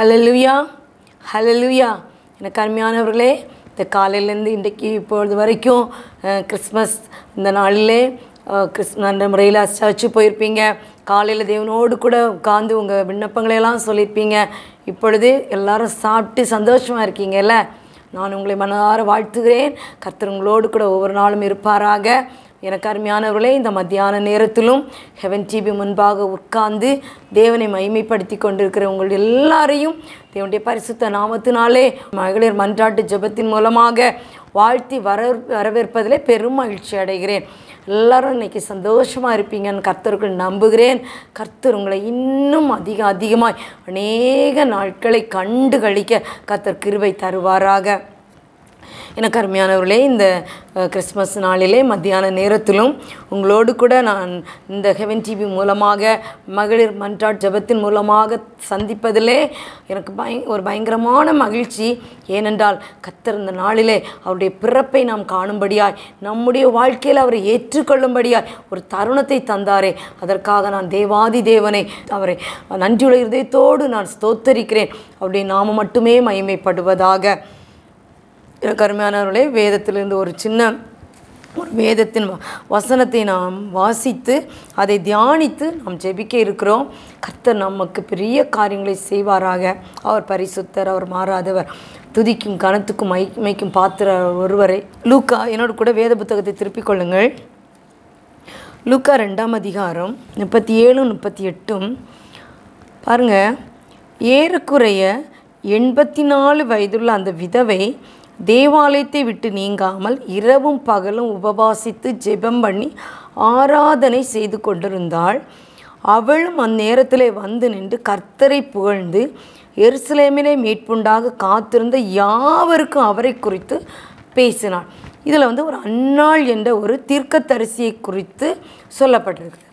ஹலலுயா ஹலலுயா எனக்கு அருமையானவர்களே இந்த காலையிலேருந்து இன்றைக்கு இப்பொழுது வரைக்கும் கிறிஸ்மஸ் இந்த நாளிலே கிறிஸ்ம அந்த முறையில் அச்சு போயிருப்பீங்க காலையில் தேவனோடு கூட உட்காந்து உங்கள் விண்ணப்பங்களையெல்லாம் சொல்லியிருப்பீங்க இப்பொழுது எல்லாரும் சாப்பிட்டு சந்தோஷமாக இருக்கீங்கல்ல நான் உங்களை மனதார வாழ்த்துகிறேன் கர்த்தருங்களோடு கூட ஒவ்வொரு நாளும் இருப்பாராக எனக்கு அருமையானவர்களே இந்த மத்தியான நேரத்திலும் ஹெவன் டிவி முன்பாக உட்கார்ந்து தேவனை மகிமைப்படுத்தி கொண்டிருக்கிற உங்கள் எல்லாரையும் தேவனுடைய பரிசுத்த நாமத்தினாலே மகளிர் மன்றாட்டு ஜபத்தின் மூலமாக வாழ்த்தி வர வரவேற்பதிலே பெரும் மகிழ்ச்சி அடைகிறேன் எல்லாரும் இன்னைக்கு சந்தோஷமாக இருப்பீங்கன்னு கர்த்தர்கள் நம்புகிறேன் கர்த்தர் உங்களை இன்னும் அதிக அதிகமாக அநேக நாட்களை கண்டு கழிக்க கர்த்தர் கிருவை தருவாராக எனக்கு அருமையானவர்களே இந்த கிறிஸ்மஸ் நாளிலே மத்தியான நேரத்திலும் உங்களோடு கூட நான் இந்த ஹெவன் டிவி மூலமாக மகளிர் மன்றாட் ஜபத்தின் மூலமாக சந்திப்பதிலே எனக்கு பய ஒரு பயங்கரமான மகிழ்ச்சி ஏனென்றால் கத்தர் இந்த நாளிலே அவருடைய பிறப்பை நாம் காணும்படியாய் நம்முடைய வாழ்க்கையில் அவரை ஏற்றுக்கொள்ளும்படியாய் ஒரு தருணத்தை தந்தாரே அதற்காக நான் தேவாதி தேவனை அவரை நன்றியுள்ள இருதயத்தோடு நான் ஸ்தோத்தரிக்கிறேன் அவருடைய நாம மட்டுமே மயிமைப்படுவதாக கருமையானவர்களே வேதத்திலிருந்து ஒரு சின்ன ஒரு வேதத்தின் வசனத்தை நாம் வாசித்து அதை தியானித்து நாம் ஜெபிக்க இருக்கிறோம் கர்த்தர் நமக்கு பெரிய காரியங்களை செய்வாராக அவர் பரிசுத்தர் அவர் மாறாதவர் துதிக்கும் கணத்துக்கும் மை பாத்திர ஒருவரை லூக்கா என்னோட கூட வேத புத்தகத்தை திருப்பிக் கொள்ளுங்கள் லூக்கா ரெண்டாம் அதிகாரம் முப்பத்தி ஏழும் முப்பத்தி எட்டும் பாருங்கள் ஏறக்குறைய எண்பத்தி நாலு வயதுள்ள அந்த விதவை தேவாலயத்தை விட்டு நீங்காமல் இரவும் பகலும் உபவாசித்து ஜெபம் பண்ணி ஆராதனை செய்து கொண்டிருந்தாள் அவளும் அந்நேரத்தில் வந்து நின்று கர்த்தரை புகழ்ந்து எருசலேமிலே மீட்புண்டாக காத்திருந்த யாவருக்கும் அவரை குறித்து பேசினாள் இதில் வந்து ஒரு அன்னாள் என்ற ஒரு தீர்க்கத்தரிசியை குறித்து சொல்லப்பட்டிருக்கு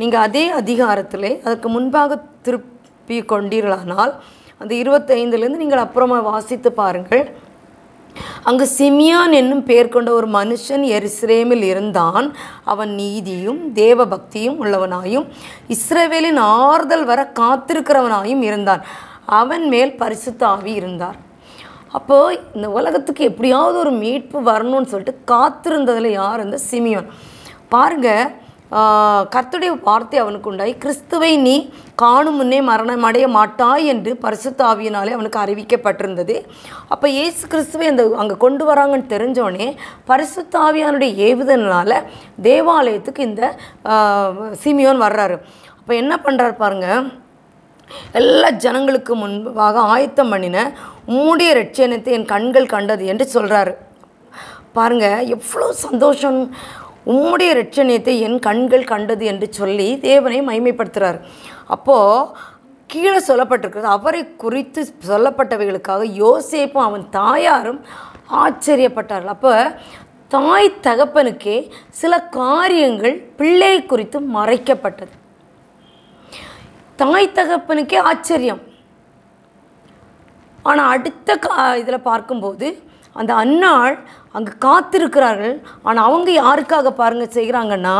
நீங்கள் அதே அதிகாரத்தில் அதற்கு முன்பாக திருப்பி கொண்டீர்களானால் அந்த இருபத்தைந்துலேருந்து நீங்கள் அப்புறமா வாசித்து பாருங்கள் அங்கு சிமியான் என்னும் பெயர் கொண்ட ஒரு மனுஷன் எருசலேமில் இருந்தான் அவன் நீதியும் தேவ பக்தியும் உள்ளவனாயும் இஸ்ரேவேலின் ஆறுதல் வர காத்திருக்கிறவனாயும் இருந்தான் அவன் மேல் பரிசுத்தாவி இருந்தார் அப்போது இந்த உலகத்துக்கு எப்படியாவது ஒரு மீட்பு வரணும்னு சொல்லிட்டு காத்திருந்ததில் யார் இந்த சிமியான் பாருங்கள் கர்த்துடைய வார்த்தை அவனுக்கு உண்டாய் கிறிஸ்துவை நீ காணும் முன்னே மரணம் அடைய மாட்டாய் என்று பரிசுத்தாவியினாலே அவனுக்கு அறிவிக்கப்பட்டிருந்தது அப்போ ஏசு கிறிஸ்துவை அந்த அங்கே கொண்டு வராங்கன்னு தெரிஞ்சோடனே பரிசுத்தாவியானுடைய ஏவுதனால் தேவாலயத்துக்கு இந்த சிமியோன் வர்றாரு அப்போ என்ன பண்ணுறாரு பாருங்கள் எல்லா ஜனங்களுக்கு முன்பாக ஆயத்தம் பண்ணின மூடிய ரட்சணத்தை என் கண்கள் கண்டது என்று சொல்கிறாரு பாருங்கள் எவ்வளோ சந்தோஷம் உம்முடைய ரட்சணியத்தை என் கண்கள் கண்டது என்று சொல்லி தேவனை மைமைப்படுத்துகிறார் அப்போது கீழே சொல்லப்பட்டிருக்கிறது அவரை குறித்து சொல்லப்பட்டவைகளுக்காக யோசேப்பும் அவன் தாயாரும் ஆச்சரியப்பட்டார்கள் அப்போ தாய் தகப்பனுக்கே சில காரியங்கள் பிள்ளை குறித்து மறைக்கப்பட்டது தாய் தகப்பனுக்கே ஆச்சரியம் ஆனால் அடுத்த கா இதில் பார்க்கும்போது அந்த அன்னாள் அங்கே காத்திருக்கிறார்கள் ஆனால் அவங்க யாருக்காக பாருங்கள் செய்கிறாங்கன்னா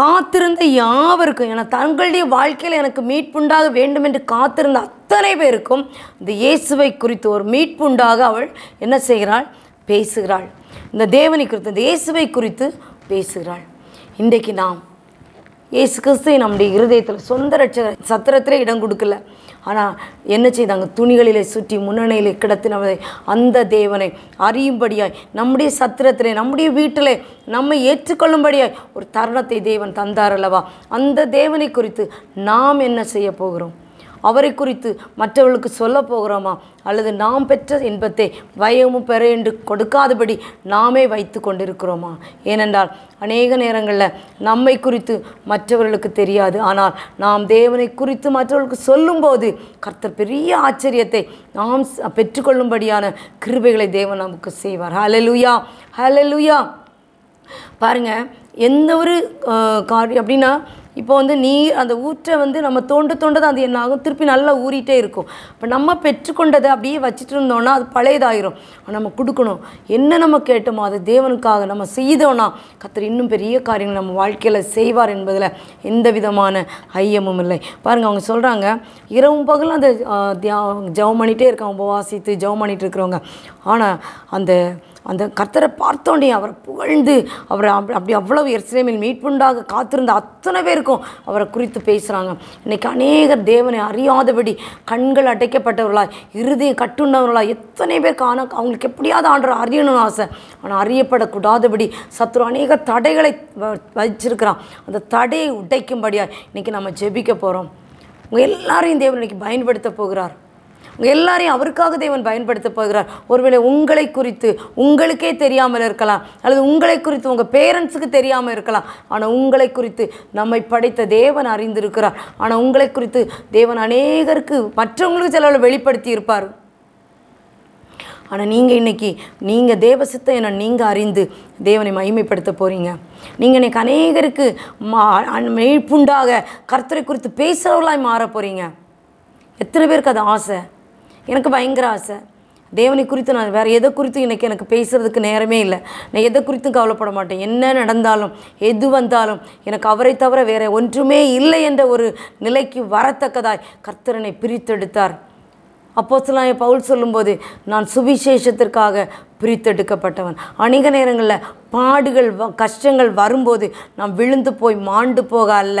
காத்திருந்த யாவருக்கும் ஏன்னா தங்களுடைய வாழ்க்கையில் எனக்கு மீட்புண்டாக வேண்டும் என்று காத்திருந்த அத்தனை பேருக்கும் இந்த இயேசுவை குறித்து ஒரு மீட்புண்டாக அவள் என்ன செய்கிறாள் பேசுகிறாள் இந்த தேவனை குறித்து இந்த இயேசுவை குறித்து பேசுகிறாள் இன்றைக்கு நாம் இயேசு கிறிஸ்துவை நம்முடைய இருதயத்தில் சொந்த ரட்ச சத்திரத்திலே இடம் கொடுக்கல ஆனால் என்ன செய்தாங்க துணிகளிலே சுற்றி முன்னணியிலே கிடத்தினவதை அந்த தேவனை அறியும்படியாய் நம்முடைய சத்திரத்திலே நம்முடைய வீட்டிலே நம்மை ஏற்றுக்கொள்ளும்படியாய் ஒரு தருணத்தை தேவன் தந்தார் அல்லவா அந்த தேவனை குறித்து நாம் என்ன செய்ய போகிறோம் அவரை குறித்து மற்றவர்களுக்கு சொல்ல போகிறோமா அல்லது நாம் பெற்ற இன்பத்தை வயமும் பெற என்று கொடுக்காதபடி நாமே வைத்து கொண்டிருக்கிறோமா ஏனென்றால் அநேக நேரங்களில் நம்மை குறித்து மற்றவர்களுக்கு தெரியாது ஆனால் நாம் தேவனை குறித்து மற்றவர்களுக்கு சொல்லும்போது கர்த்தர் பெரிய ஆச்சரியத்தை நாம் பெற்றுக்கொள்ளும்படியான கிருபைகளை தேவன் நமக்கு செய்வார் ஹலலுயா ஹலலுயா பாருங்கள் எந்த ஒரு காரியம் அப்படின்னா இப்போ வந்து நீர் அந்த ஊற்றை வந்து நம்ம தோண்டு தோண்டதான் அது என்ன ஆகும் திருப்பி நல்லா ஊறிட்டே இருக்கும் இப்போ நம்ம பெற்றுக்கொண்டதை அப்படியே வச்சுட்டு இருந்தோம்னா அது பழையதாயிரும் நம்ம கொடுக்கணும் என்ன நம்ம கேட்டோமோ அது தேவனுக்காக நம்ம செய்தோன்னா கத்தர் இன்னும் பெரிய காரியங்கள் நம்ம வாழ்க்கையில் செய்வார் என்பதில் எந்த விதமான ஐயமும் இல்லை பாருங்கள் அவங்க சொல்கிறாங்க இரவும் பகலும் அந்த தியா ஜவம் பண்ணிகிட்டே இருக்காங்க உபவாசித்து ஜவம் பண்ணிகிட்டு இருக்கிறவங்க ஆனால் அந்த அந்த கர்த்தரை பார்த்தோன்னே அவரை புகழ்ந்து அவரை அப்படி அவ்வளவு எர்சிலேமில் மீட்புண்டாக காத்திருந்த அத்தனை பேருக்கும் அவரை குறித்து பேசுகிறாங்க இன்றைக்கி அநேகர் தேவனை அறியாதபடி கண்கள் அடைக்கப்பட்டவர்களா இருதயம் கட்டுண்டவர்களா எத்தனை பேர் காண அவங்களுக்கு எப்படியாவது ஆண்டு அறியணும்னு ஆசை ஆனால் அறியப்படக்கூடாதபடி சத்ரு அநேக தடைகளை வச்சிருக்கிறான் அந்த தடையை உடைக்கும்படியாக இன்றைக்கி நம்ம ஜெபிக்க போகிறோம் உங்கள் எல்லாரையும் தேவன் இன்றைக்கி பயன்படுத்த போகிறார் எல்லாரையும் அவருக்காக தேவன் பயன்படுத்த போகிறார் ஒருவேளை உங்களை குறித்து உங்களுக்கே தெரியாமல் இருக்கலாம் அல்லது உங்களை குறித்து உங்கள் பேரண்ட்ஸுக்கு தெரியாமல் இருக்கலாம் ஆனால் உங்களை குறித்து நம்மை படைத்த தேவன் அறிந்திருக்கிறார் ஆனால் உங்களை குறித்து தேவன் அநேகருக்கு மற்றவங்களுக்கு செலவில் வெளிப்படுத்தி இருப்பார் ஆனால் நீங்கள் இன்றைக்கி நீங்கள் தேவ சித்தம் என நீங்கள் அறிந்து தேவனை மகிமைப்படுத்த போகிறீங்க நீங்கள் இன்றைக்கி அநேகருக்கு மா மெய்ப்புண்டாக கர்த்தரை குறித்து பேசுகிறவர்களாய் மாற போகிறீங்க எத்தனை பேருக்கு அது ஆசை எனக்கு பயங்கர ஆசை தேவனை குறித்து நான் வேறு எதை குறித்து இன்றைக்கி எனக்கு பேசுகிறதுக்கு நேரமே இல்லை நான் எதை குறித்தும் கவலைப்பட மாட்டேன் என்ன நடந்தாலும் எது வந்தாலும் எனக்கு அவரை தவிர வேறு ஒன்றுமே இல்லை என்ற ஒரு நிலைக்கு வரத்தக்கதாய் கர்த்தரனை பிரித்தெடுத்தார் என் பவுல் சொல்லும்போது நான் சுவிசேஷத்திற்காக பிரித்தெடுக்கப்பட்டவன் அநேக நேரங்களில் பாடுகள் கஷ்டங்கள் வரும்போது நாம் விழுந்து போய் மாண்டு போக அல்ல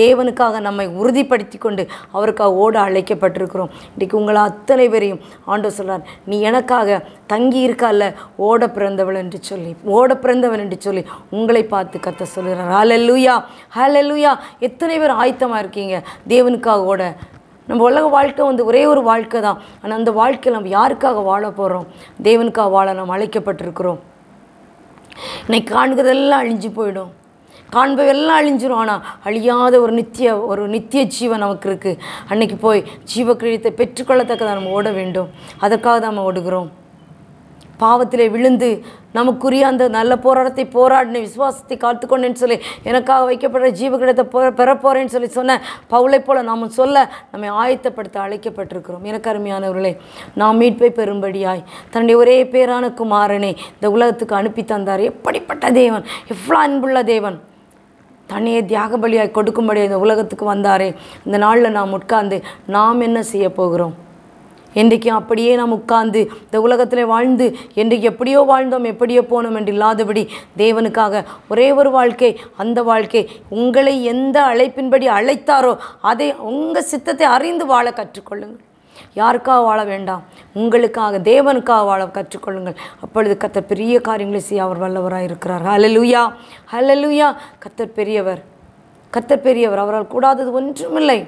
தேவனுக்காக நம்மை உறுதிப்படுத்தி கொண்டு அவருக்காக ஓட அழைக்கப்பட்டிருக்கிறோம் இன்றைக்கு உங்களை அத்தனை பேரையும் ஆண்டோ சொல்கிறார் நீ எனக்காக தங்கி இருக்கால ஓட பிறந்தவள் என்று சொல்லி ஓட பிறந்தவன் என்று சொல்லி உங்களை பார்த்து கத்த சொல்கிறார் ஹலலூயா ஹலலூயா எத்தனை பேர் ஆயத்தமாக இருக்கீங்க தேவனுக்காக ஓட நம்ம உலக வாழ்க்கை வந்து ஒரே ஒரு வாழ்க்கை தான் ஆனால் அந்த வாழ்க்கையில் நம்ம யாருக்காக வாழ போகிறோம் தேவனுக்காக வாழ நாம் அழைக்கப்பட்டிருக்கிறோம் இன்னைக்கு காண்கிறதெல்லாம் அழிஞ்சு போயிடும் காண்பவெல்லாம் அழிஞ்சிரும் ஆனால் அழியாத ஒரு நித்திய ஒரு நித்திய ஜீவன் நமக்கு இருக்குது அன்னைக்கு போய் ஜீவ கிரீடத்தை பெற்றுக்கொள்ளத்தக்கதான் நம்ம ஓட வேண்டும் அதற்காக தான் நம்ம ஓடுகிறோம் பாவத்திலே விழுந்து நமக்குரிய அந்த நல்ல போராட்டத்தை போராடின விசுவாசத்தை காத்துக்கொண்டேன்னு சொல்லி எனக்காக வைக்கப்பட்ட ஜீவகிடத்தை போ பெறப்போகிறேன்னு சொல்லி சொன்ன பவுளை போல் நாம் சொல்ல நம்மை ஆயத்தப்படுத்த அழைக்கப்பட்டிருக்கிறோம் எனக்கு அருமையானவர்களே நாம் மீட்பை பெறும்படியாய் தன்னுடைய ஒரே பேரான குமாரனை இந்த உலகத்துக்கு அனுப்பி தந்தார் எப்படிப்பட்ட தேவன் எவ்வளோ அன்புள்ள தேவன் தன்னையே தியாக பலியாய் கொடுக்கும்படி இந்த உலகத்துக்கு வந்தாரே இந்த நாளில் நாம் உட்கார்ந்து நாம் என்ன செய்ய போகிறோம் என்றைக்கும் அப்படியே நாம் உட்கார்ந்து இந்த உலகத்தில் வாழ்ந்து என்றைக்கு எப்படியோ வாழ்ந்தோம் எப்படியோ போனோம் என்று இல்லாதபடி தேவனுக்காக ஒரே ஒரு வாழ்க்கை அந்த வாழ்க்கை உங்களை எந்த அழைப்பின்படி அழைத்தாரோ அதை உங்கள் சித்தத்தை அறிந்து வாழ கற்றுக்கொள்ளுங்கள் யாருக்காக வாழ வேண்டாம் உங்களுக்காக தேவனுக்காக வாழ கற்றுக்கொள்ளுங்கள் அப்பொழுது கத்தர் பெரிய காரியங்களை செய்ய அவர் வல்லவராக இருக்கிறார் ஹலலுயா ஹலலுயா கத்தர் பெரியவர் கத்தர் பெரியவர் அவரால் கூடாதது ஒன்றுமில்லை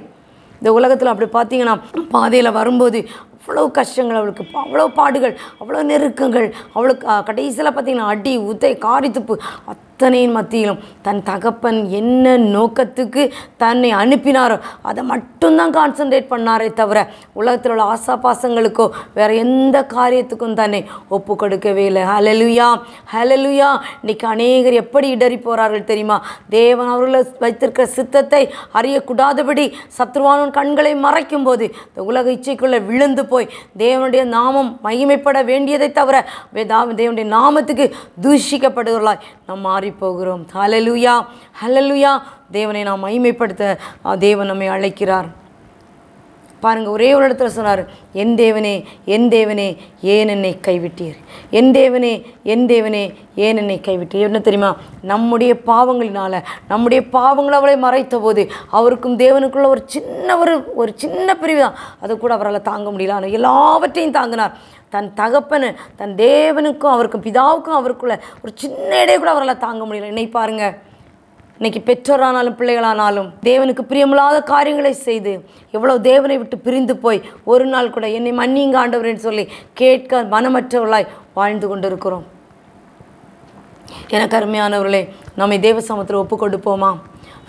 இந்த உலகத்தில் அப்படி பார்த்தீங்கன்னா பாதையில் வரும்போது அவ்வளோ கஷ்டங்கள் அவளுக்கு அவ்வளோ பாடுகள் அவ்வளோ நெருக்கங்கள் அவளுக்கு கடைசியில் பார்த்திங்கன்னா அடி உதை காரி துப்பு அத்தனையின் மத்தியிலும் தன் தகப்பன் என்ன நோக்கத்துக்கு தன்னை அனுப்பினாரோ அதை மட்டும்தான் கான்சன்ட்ரேட் பண்ணாரே தவிர உலகத்தில் உள்ள பாசங்களுக்கோ வேறு எந்த காரியத்துக்கும் தன்னை ஒப்பு கொடுக்கவே இல்லை ஹலலுயா ஹலலுயா இன்றைக்கி அநேகர் எப்படி இடறி போகிறார்கள் தெரியுமா தேவன் அவர்களை வைத்திருக்கிற சித்தத்தை அறியக்கூடாதபடி சத்ருவானோன் கண்களை மறைக்கும் போது இந்த உலக இச்சைக்குள்ளே விழுந்து போய் தேவனுடைய நாமம் மகிமைப்பட வேண்டியதை தவிர தேவனுடைய நாமத்துக்கு தூஷிக்கப்படுகிறாய் நாம் மாறிப்போகிறோம் ஹலலுயா ஹலலுயா தேவனை நாம் மகிமைப்படுத்த தேவன் நம்மை அழைக்கிறார் பாருங்கள் ஒரே ஒரு இடத்துல சொன்னார் என் தேவனே என் தேவனே ஏன் என்னை கைவிட்டீர் என் தேவனே என் தேவனே ஏன் என்னை கைவிட்டீர் என்ன தெரியுமா நம்முடைய பாவங்களினால் நம்முடைய பாவங்களை அவளை மறைத்த போது அவருக்கும் தேவனுக்குள்ள ஒரு சின்ன ஒரு ஒரு சின்ன பிரிவு தான் அதை கூட அவரால் தாங்க முடியல ஆனால் எல்லாவற்றையும் தாங்கினார் தன் தகப்பனு தன் தேவனுக்கும் அவருக்கும் பிதாவுக்கும் அவருக்குள்ள ஒரு சின்ன இடையே கூட அவரால் தாங்க முடியல என்னை பாருங்கள் இன்னைக்கு பெற்றோரானாலும் பிள்ளைகளானாலும் தேவனுக்கு பிரியமில்லாத காரியங்களை செய்து எவ்வளோ தேவனை விட்டு பிரிந்து போய் ஒரு நாள் கூட என்னை மன்னிங்க என்று சொல்லி கேட்க மனமற்றவர்களாய் வாழ்ந்து கொண்டிருக்கிறோம் எனக்கு அருமையானவர்களே நம்மை தேவ சமத்தில் ஒப்பு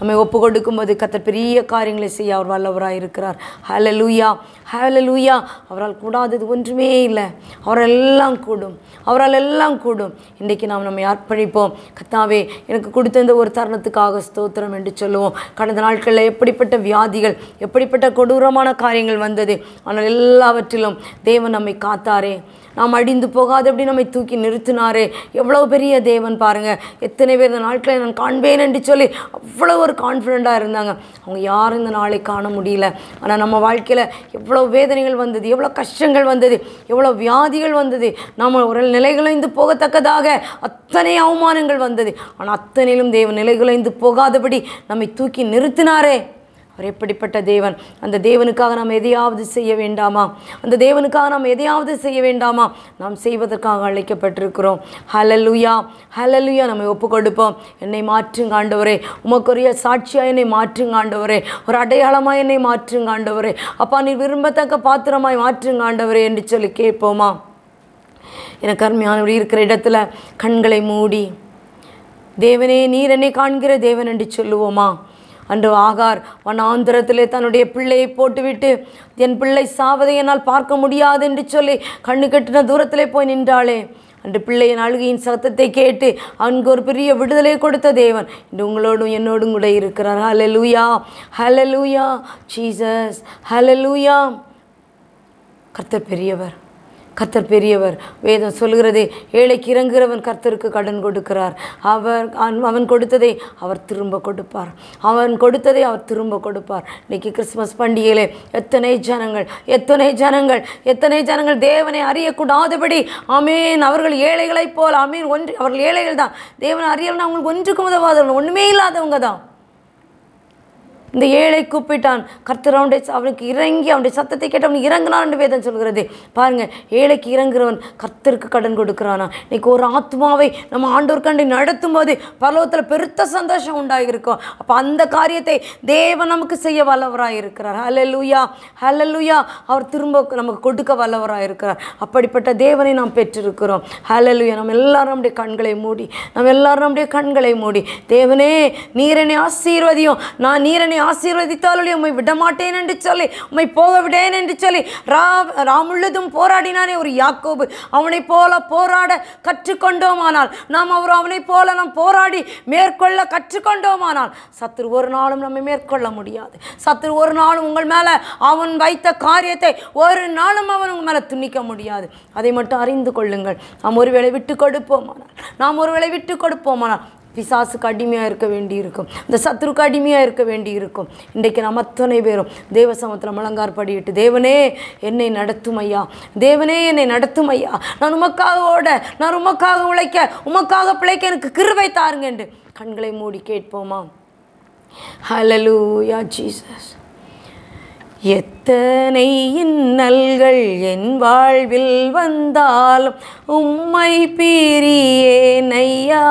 நம்மை ஒப்பு கொடுக்கும்போது கத்தர் பெரிய காரியங்களை செய்ய அவர் வல்லவராக இருக்கிறார் ஹல லூயா ஹல லூயா அவரால் கூடாதது ஒன்றுமே இல்லை அவரெல்லாம் கூடும் அவரால் எல்லாம் கூடும் இன்றைக்கு நாம் நம்மை அர்ப்பணிப்போம் கத்தாவே எனக்கு கொடுத்த இந்த ஒரு தருணத்துக்காக ஸ்தோத்திரம் என்று சொல்லுவோம் கடந்த நாட்களில் எப்படிப்பட்ட வியாதிகள் எப்படிப்பட்ட கொடூரமான காரியங்கள் வந்தது ஆனால் எல்லாவற்றிலும் தேவன் நம்மை காத்தாரே நாம் அழிந்து போகாதபடி நம்மை தூக்கி நிறுத்தினாரே எவ்வளோ பெரிய தேவன் பாருங்கள் எத்தனை பேர் இந்த நாட்களை நான் காண்பேன் என்று சொல்லி அவ்வளோ ஒரு கான்ஃபிடெண்ட்டாக இருந்தாங்க அவங்க யாரும் இந்த நாளை காண முடியல ஆனால் நம்ம வாழ்க்கையில் எவ்வளோ வேதனைகள் வந்தது எவ்வளோ கஷ்டங்கள் வந்தது எவ்வளோ வியாதிகள் வந்தது நம்ம ஒரு நிலைகளைந்து போகத்தக்கதாக அத்தனை அவமானங்கள் வந்தது ஆனால் அத்தனையிலும் தேவன் நிலைகளைந்து போகாதபடி நம்மை தூக்கி நிறுத்தினாரே அவர் எப்படிப்பட்ட தேவன் அந்த தேவனுக்காக நாம் எதையாவது செய்ய வேண்டாமா அந்த தேவனுக்காக நாம் எதையாவது செய்ய வேண்டாமா நாம் செய்வதற்காக அழைக்கப்பட்டிருக்கிறோம் ஹலலுயா ஹலலுயா நம்ம ஒப்பு கொடுப்போம் என்னை மாற்றுங்க ஆண்டவரே உமக்குரிய சாட்சியாக என்னை மாற்றுங்க ஆண்டவரே ஒரு அடையாளமாக என்னை மாற்றுங்க ஆண்டவரே அப்பா நீ விரும்பத்தக்க பாத்திரமாய் மாற்றுங்க ஆண்டவரே என்று சொல்லி கேட்போமா எனக்கு அருமையானவர் இருக்கிற இடத்துல கண்களை மூடி தேவனே நீர் என்னை காண்கிற தேவன் என்று சொல்லுவோமா அன்று ஆகார் வனாந்திரத்திலே தன்னுடைய பிள்ளையை போட்டுவிட்டு என் பிள்ளை சாவதை என்னால் பார்க்க முடியாது என்று சொல்லி கண்ணு கட்டின தூரத்திலே போய் நின்றாளே அன்று பிள்ளையின் அழுகையின் சத்தத்தை கேட்டு அங்கு ஒரு பெரிய விடுதலை கொடுத்த தேவன் இன்று உங்களோடும் என்னோடும் கூட இருக்கிறார் ஹலலூயா ஹலலூயா ஜீசஸ் ஹலலூயா கர்த்தர் பெரியவர் கர்த்தர் பெரியவர் வேதம் சொல்கிறதே ஏழைக்கு இறங்குகிறவன் கர்த்தருக்கு கடன் கொடுக்கிறார் அவர் அவன் கொடுத்ததை அவர் திரும்ப கொடுப்பார் அவன் கொடுத்ததை அவர் திரும்ப கொடுப்பார் இன்றைக்கி கிறிஸ்மஸ் பண்டிகையிலே எத்தனை ஜனங்கள் எத்தனை ஜனங்கள் எத்தனை ஜனங்கள் தேவனை அறியக்கூடாதபடி அமீன் அவர்கள் ஏழைகளைப் போல் அமீன் ஒன்று அவர்கள் ஏழைகள் தான் தேவனை அறியலைன்னா அவங்களுக்கு ஒன்றுக்கும் உதவாதவங்க ஒன்றுமே இல்லாதவங்க தான் இந்த ஏழை கூப்பிட்டான் கர்த்தர் அவனுடைய அவனுக்கு இறங்கி அவனுடைய சத்தத்தை கேட்டு அவன் இறங்கினான் என்று வேதம் சொல்கிறது பாருங்கள் ஏழைக்கு இறங்குறவன் கர்த்தருக்கு கடன் கொடுக்குறானா இன்றைக்கி ஒரு ஆத்மாவை நம்ம ஆண்டோர்கண்டு நடத்தும் போது பலவத்தில் பெருத்த சந்தோஷம் உண்டாகியிருக்கும் அப்போ அந்த காரியத்தை தேவன் நமக்கு செய்ய வல்லவராக இருக்கிறார் ஹலலுயா ஹலலுயா அவர் திரும்ப நமக்கு கொடுக்க வல்லவராக இருக்கிறார் அப்படிப்பட்ட தேவனை நாம் பெற்றிருக்கிறோம் ஹலலுயா நம்ம எல்லாரும் நம்முடைய கண்களை மூடி நம்ம எல்லாரும் நம்முடைய கண்களை மூடி தேவனே நீரனை ஆசீர்வதியும் நான் நீரனை ஆசீர்வதித்தாலும் உண்மை விடமாட்டேன் என்று சொல்லி உம்மை போக விடேன் என்று சொல்லி ரா ராமுள்ளதும் போராடினானே ஒரு யாக்கோபு அவனைப் போல போராட கற்றுக்கொண்டோமானால் நாம் அவர் அவனைப் போல நாம் போராடி மேற்கொள்ள கற்றுக்கொண்டோமானால் சத்துரு ஒரு நாளும் நம்மை மேற்கொள்ள முடியாது சத்துரு ஒரு நாளும் உங்கள் மேலே அவன் வைத்த காரியத்தை ஒரு நாளும் அவன் உங்கள் மேலே துணிக்க முடியாது அதை மட்டும் அறிந்து கொள்ளுங்கள் நாம் ஒருவேளை விட்டு கொடுப்போமானால் நாம் ஒருவேளை விட்டு கொடுப்போமானால் பிசாசுக்கு அடிமையாக இருக்க வேண்டி இருக்கும் இந்த சத்ருக்கு அடிமையாக இருக்க வேண்டி இருக்கும் இன்றைக்கு நம்ம அத்தனை பேரும் தேவ சமத்தில் முழங்கார் படியிட்டு தேவனே என்னை நடத்தும் ஐயா தேவனே என்னை நடத்தும் ஐயா நான் உமக்காக ஓட நான் உமக்காக உழைக்க உமக்காக பிழைக்க எனக்கு கிருவை தாருங்க என்று கண்களை மூடி கேட்போமா ஹலலூயா ஜீசஸ் எத்தனை இன்னல்கள் என் வாழ்வில் வந்தாலும் உம்மை பீரியேனையா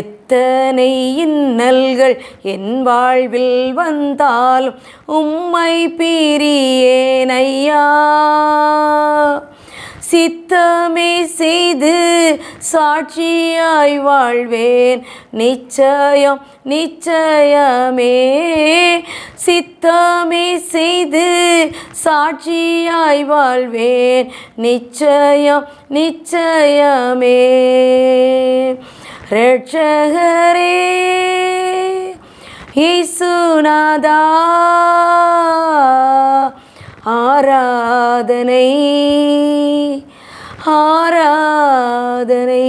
எத்தனை இன்னல்கள் என் வாழ்வில் வந்தாலும் உம்மை பீரியேனையா சித்தமே செய்து சாட்சியாய் வாழ்வேன் நிச்சயம் நிச்சயமே சித்தமே செய்து சாட்சியாய் வாழ்வேன் நிச்சயம் நிச்சயமே ரட்சகரே இசுநாதா ஆராதனை ஆராதனை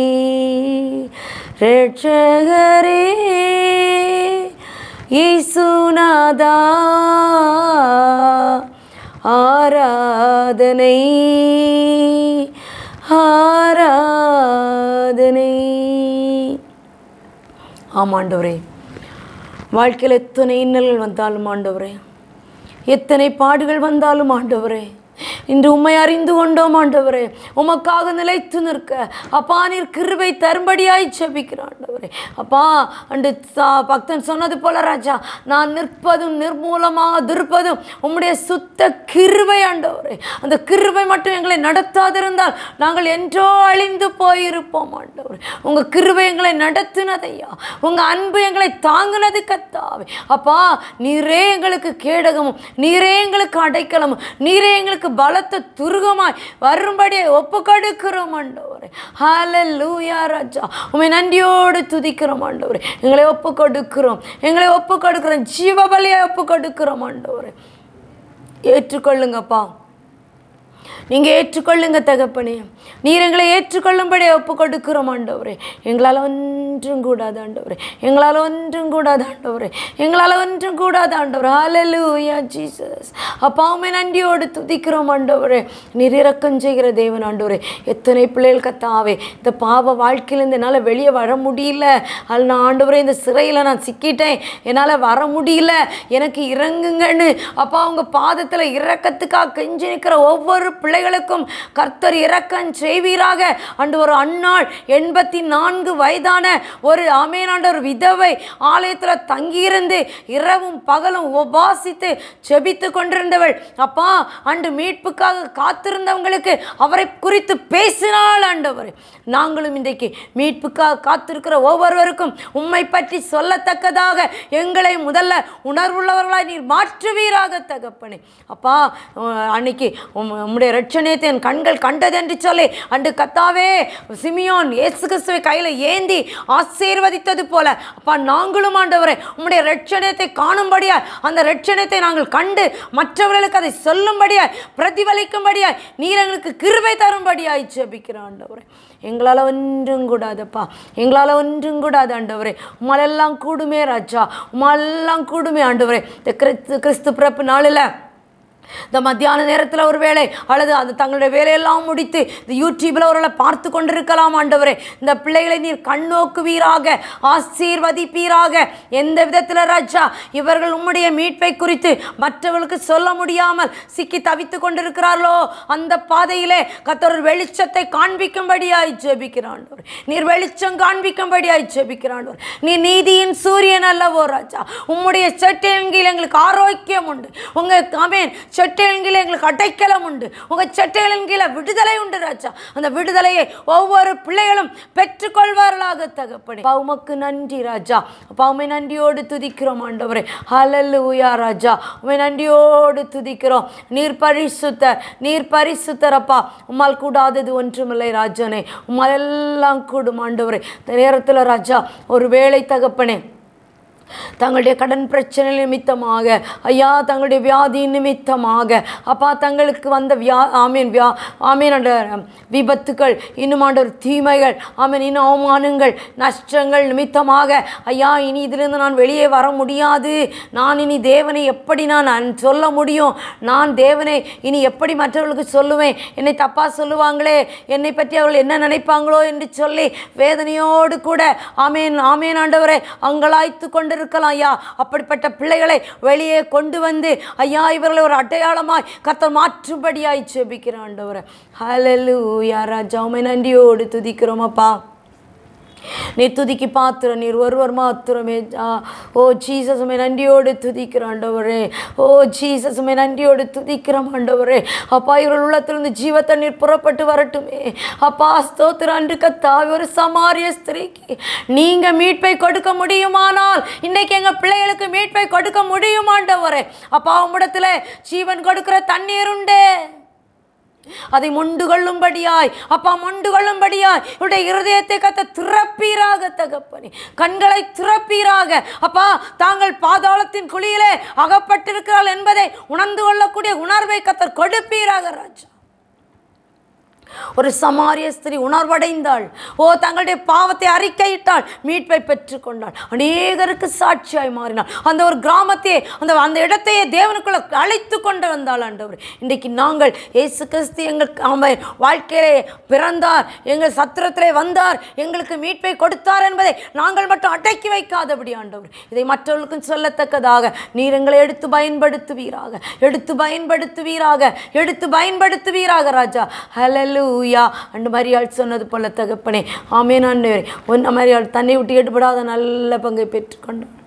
ரட்சகரே இசுநாதா ஆராதனை ஆராதனை ஆமாண்டவரே வாழ்க்கையில் எத்தனை இன்னல்கள் வந்தாலும் ஆண்டவரே எத்தனை பாடுகள் வந்தாலும் ஆண்டவரே இன்று உம்மை அறிந்து கொண்டோம் ஆண்டவரே உமக்காக நிலைத்து நிற்க அப்பா நீர் கிருபை தரும்படியாய் சபிக்கிறான் ஆண்டவரே அப்பா அன்று பக்தன் சொன்னது போல ராஜா நான் நிற்பதும் நிர்மூலமாக திருப்பதும் உம்முடைய சுத்த கிருபை ஆண்டவரே அந்த கிருபை மட்டும் எங்களை நடத்தாதிருந்தால் நாங்கள் என்றோ அழிந்து போயிருப்போம் ஆண்டவரே உங்கள் கிருபை எங்களை நடத்தினதையா உங்கள் அன்பு எங்களை தாங்கினது கத்தாவே அப்பா நீரே எங்களுக்கு கேடகமும் நீரே எங்களுக்கு அடைக்கலமும் நீரே எங்களுக்கு பலத்த துருகமாய் வரும்படியே ஒப்பு கொடுக்கிறோம் ஆண்டவரே ஹால லூயா ராஜா உண்மை நன்றியோடு துதிக்கிறோம் ஆண்டவரே எங்களை ஒப்பு கொடுக்கிறோம் எங்களை ஒப்பு கொடுக்கிறோம் ஜீவபலியை ஒப்பு கொடுக்கிறோம் ஆண்டவரே ஏற்றுக்கொள்ளுங்கப்பா நீங்கள் ஏற்றுக்கொள்ளுங்க தகப்பனே நீர் எங்களை ஏற்றுக்கொள்ளும்படி ஒப்பு கொடுக்கிறோம் ஆண்டவரே எங்களால் ஒன்றும் கூடாது ஆண்டவரே எங்களால் ஒன்றும் கூடாது ஆண்டவரே எங்களால் ஒன்றும் கூடாது ஆண்டவர் ஹalleluya ஜீசஸ் அப்பாவுமே நன்றியோடு துதிக்கிறோம் ஆண்டவரே நீர் இறக்கம் செய்கிற தேவன் ஆண்டவரே எத்தனை பிள்ளைகள் கத்தாவே இந்த பாவ வாழ்க்கையில் என்னால் வெளியே வர முடியல அதில் நான் ஆண்டவரே இந்த சிறையில் நான் சிக்கிட்டேன் என்னால் வர முடியல எனக்கு இறங்குங்கன்னு அப்பா அவங்க பாதத்தில் இறக்கத்துக்காக கெஞ்சி நிற்கிற ஒவ்வொரு பிள்ளை பிள்ளைகளுக்கும் கர்த்தர் இரக்கம் செய்வீராக அன்று ஒரு அன்னாள் எண்பத்தி நான்கு வயதான ஒரு அமேனாண்ட ஒரு விதவை ஆலயத்தில் தங்கியிருந்து இரவும் பகலும் உபாசித்து செபித்து கொண்டிருந்தவள் அப்பா அன்று மீட்புக்காக காத்திருந்தவங்களுக்கு அவரை குறித்து பேசினாள் ஆண்டவர் நாங்களும் இன்றைக்கு மீட்புக்காக காத்திருக்கிற ஒவ்வொருவருக்கும் உம்மை பற்றி சொல்லத்தக்கதாக எங்களை முதல்ல உணர்வுள்ளவர்களாய் நீர் மாற்றுவீராக தகப்பனே அப்பா அன்னைக்கு உம்முடைய ரட்சணையத்தை என் கண்கள் கண்டதென்று சொல்லி அன்று கத்தாவே சிமியோன் இயேசு கிறிஸ்துவை கையில் ஏந்தி ஆசீர்வதித்தது போல அப்பா நாங்களும் ஆண்டவரை உம்முடைய ரட்சணையத்தை காணும்படியாய் அந்த ரட்சணையத்தை நாங்கள் கண்டு மற்றவர்களுக்கு அதை சொல்லும்படியாய் பிரதிபலிக்கும்படியா நீர் எங்களுக்கு கிருபை தரும்படியாய் ஜபிக்கிற ஆண்டவரை எங்களால் ஒன்றும் கூடாதப்பா எங்களால் ஒன்றும் கூடாது ஆண்டவரே உமாலெல்லாம் கூடுமே ராஜா உமாலெல்லாம் கூடுமே ஆண்டவரே இந்த கிறிஸ்து கிறிஸ்து பிறப்பு நாளில் இந்த மத்தியான நேரத்தில் ஒரு வேலை அல்லது அந்த தங்களுடைய வேலையெல்லாம் முடித்து இந்த யூடியூப்பில் அவர்களை பார்த்து கொண்டிருக்கலாம் ஆண்டவரே இந்த பிள்ளைகளை நீர் கண்ணோக்குவீராக ஆசீர்வதிப்பீராக எந்த விதத்தில் ராஜா இவர்கள் உம்முடைய மீட்பை குறித்து மற்றவர்களுக்கு சொல்ல முடியாமல் சிக்கி தவித்து கொண்டிருக்கிறார்களோ அந்த பாதையிலே கத்தர் வெளிச்சத்தை காண்பிக்கும்படியாய் ஜெபிக்கிறான் நீர் வெளிச்சம் காண்பிக்கும்படியாய் ஜெபிக்கிறான் நீ நீதியின் சூரியன் அல்லவோ ராஜா உம்முடைய சட்டையின் எங்களுக்கு ஆரோக்கியம் உண்டு உங்கள் சட்டையின் கீழே எங்களுக்கு அடைக்கலம் உண்டு உங்கள் செட்டைகளின் கீழே விடுதலை உண்டு ராஜா அந்த விடுதலையை ஒவ்வொரு பிள்ளைகளும் பெற்றுக்கொள்வார்களாக தகப்படி பவுமக்கு நன்றி ராஜா பவுமை நன்றியோடு துதிக்கிறோம் ஆண்டவரே ஹலல் உயா ராஜா உமை நன்றியோடு துதிக்கிறோம் நீர் பரிசுத்த நீர் பரிசுத்தரப்பா உம்மால் கூடாதது ஒன்றுமில்லை ராஜனே உம்மால் எல்லாம் கூடும் ஆண்டவரே இந்த நேரத்தில் ராஜா ஒரு வேளை தகப்பனே தங்களுடைய கடன் பிரச்சனை நிமித்தமாக ஐயா தங்களுடைய வியாதி நிமித்தமாக அப்பா தங்களுக்கு வந்த வியா ஆமீன் வியா ஆமீன் விபத்துக்கள் இன்னும் ஆண்டவர் தீமைகள் ஆமீன் இன்னும் அவமானங்கள் நஷ்டங்கள் நிமித்தமாக ஐயா இனி இதிலிருந்து நான் வெளியே வர முடியாது நான் இனி தேவனை எப்படி நான் சொல்ல முடியும் நான் தேவனை இனி எப்படி மற்றவர்களுக்கு சொல்லுவேன் என்னை தப்பாக சொல்லுவாங்களே என்னை பற்றி அவர்கள் என்ன நினைப்பாங்களோ என்று சொல்லி வேதனையோடு கூட ஆமேன் ஆமேன் ஆண்டவரை அங்கலாய்த்து கொண்டு இருக்கலாம் ஐயா அப்படிப்பட்ட பிள்ளைகளை வெளியே கொண்டு வந்து ஐயா இவர்களை ஒரு அடையாளமாய் கத்தர் மாற்றுபடியாய் செபிக்கிறான் ஆண்டவரை ஹலலு யாரா ஜாமை நன்றியோடு துதிக்கிறோமப்பா நீ துதிக்கு பாத்திரம் நீர் ஒருவர் மாத்திரமே ஓ ஜீசஸுமே நன்றியோடு துதிக்கிற ஆண்டவரே ஓ ஜீசஸுமே நன்றியோடு துதிக்கிற ஆண்டவரே அப்பா இவர்கள் உள்ளத்திலிருந்து ஜீவ தண்ணீர் புறப்பட்டு வரட்டுமே அப்பா ஸ்தோத்திர அன்று கத்தாவி ஒரு சமாரிய ஸ்திரீக்கு நீங்க மீட்பை கொடுக்க முடியுமானால் இன்னைக்கு எங்க பிள்ளைகளுக்கு மீட்பை கொடுக்க முடியுமாண்டவரே அப்பா உம்மிடத்துல ஜீவன் கொடுக்கிற தண்ணீர் உண்டு அதை முண்டு கொள்ளும்படியாய் அப்பா மொண்டு கொள்ளும்படியாய் உடைய இருதயத்தை கத்த திறப்பீராக தகப்பனே கண்களை திறப்பீராக அப்பா தாங்கள் பாதாளத்தின் குழியிலே அகப்பட்டிருக்கிறாள் என்பதை உணர்ந்து கொள்ளக்கூடிய உணர்வை கத்தர் கொடுப்பீராக ராஜா ஒரு சமாரிய ஸ்திரீ உணர்வடைந்தாள் ஓ தங்களுடைய பாவத்தை அறிக்கையிட்டாள் மீட்பை பெற்றுக்கொண்டாள் அநேகருக்கு சாட்சியாய் மாறினாள் அந்த ஒரு கிராமத்தையே அந்த அந்த இடத்தையே தேவனுக்குள்ள அழைத்து கொண்டு வந்தாள் ஆண்டவர் இன்றைக்கு நாங்கள் இயேசு கிறிஸ்து எங்கள் அவர் வாழ்க்கையிலே பிறந்தார் எங்கள் சத்திரத்திலே வந்தார் எங்களுக்கு மீட்பை கொடுத்தார் என்பதை நாங்கள் மட்டும் அடக்கி வைக்காதபடி ஆண்டவர் இதை மற்றவர்களுக்கும் சொல்லத்தக்கதாக நீர் எங்களை எடுத்து பயன்படுத்துவீராக எடுத்து பயன்படுத்துவீராக எடுத்து பயன்படுத்துவீராக ராஜா ஹலலு ஹலலூயா அண்டு மரியாள் சொன்னது போல தகப்பனே ஆமே நான் மரியாள் தன்னை விட்டு ஏடுபடாத நல்ல பங்கை பெற்றுக்கொண்டோம்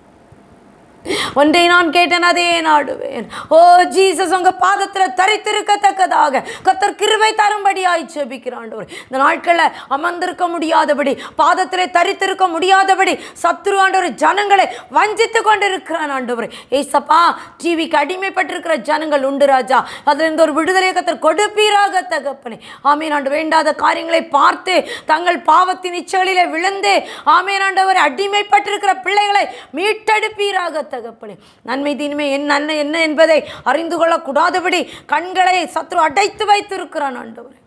ஒன்றை நான் கேட்டேன் அதே நாடுவேன் ஓ ஜீசஸ் உங்க பாதத்தில் தரித்திருக்கத்தக்கதாக கத்தர் கிருவை தரும்படியாய் ஜெபிக்கிறான் இந்த நாட்களில் அமர்ந்திருக்க முடியாதபடி பாதத்தில் தரித்திருக்க முடியாதபடி சத்ரு ஆண்டவர் ஜனங்களை வஞ்சித்து கொண்டிருக்கிறான் ஆண்டவர் ஏசப்பா டிவிக்கு அடிமைப்பட்டிருக்கிற ஜனங்கள் உண்டு ராஜா அதிலிருந்து ஒரு விடுதலை கத்தர் கொடுப்பீராக தகப்பனே ஆமீன் ஆண்டு வேண்டாத காரியங்களை பார்த்து தங்கள் பாவத்தின் இச்சலிலே விழுந்து ஆமீன் ஆண்டவர் அடிமைப்பட்டிருக்கிற பிள்ளைகளை மீட்டெடுப்பீராக தகப்பனே நன்மை தீன்மை என் நன்மை என்ன என்பதை அறிந்து கொள்ளக்கூடாதபடி கண்களை சத்ரு அடைத்து வைத்திருக்கிறான் ஆண்டவரே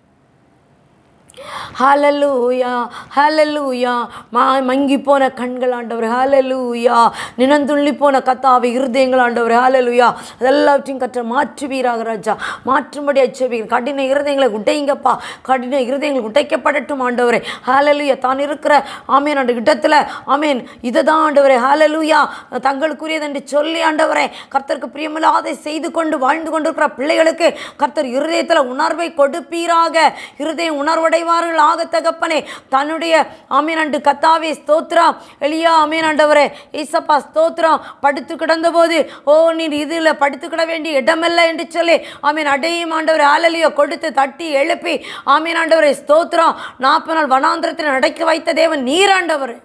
ஹலலூயா ஹலலூயா மா மங்கி போன கண்கள் ஆண்டவர் ஹலலூயா நினந்துள்ளி போன கத்தாவை இருதயங்கள் ஆண்டவர் ஹலலூயா அதெல்லாவற்றையும் கற்ற மாற்றுவீராக ராஜா மாற்றும்படி அச்சவீர் கடின இருதயங்களை உடைங்கப்பா கடின இருதயங்கள் உடைக்கப்படட்டும் ஆண்டவரே ஹலலூயா தான் இருக்கிற ஆமீன் ஆண்டு கிட்டத்தில் ஆமீன் இதை தான் ஆண்டவரே ஹலலூயா தங்களுக்குரியது என்று சொல்லி ஆண்டவரே கர்த்தருக்கு பிரியமில்லாத செய்து கொண்டு வாழ்ந்து கொண்டிருக்கிற பிள்ளைகளுக்கு கர்த்தர் இருதயத்தில் உணர்வை கொடுப்பீராக இருதயம் உணர்வடை செய்வார்கள் ஆக தகப்பனே தன்னுடைய ஆமீனண்டு கத்தாவே ஸ்தோத்ரா எளியா அமீனாண்டவரே ஈசப்பா ஸ்தோத்ரா படுத்து கிடந்தபோது ஓ நீர் இதில் படுத்து கிட வேண்டிய இடமல்ல என்று சொல்லி ஆமீன் அடையும் ஆண்டவர் ஆலலியோ கொடுத்து தட்டி எழுப்பி ஆமீனாண்டவரை ஸ்தோத்ரா நாற்பது நாள் வனாந்திரத்தில் நடக்க வைத்த தேவன் நீராண்டவர்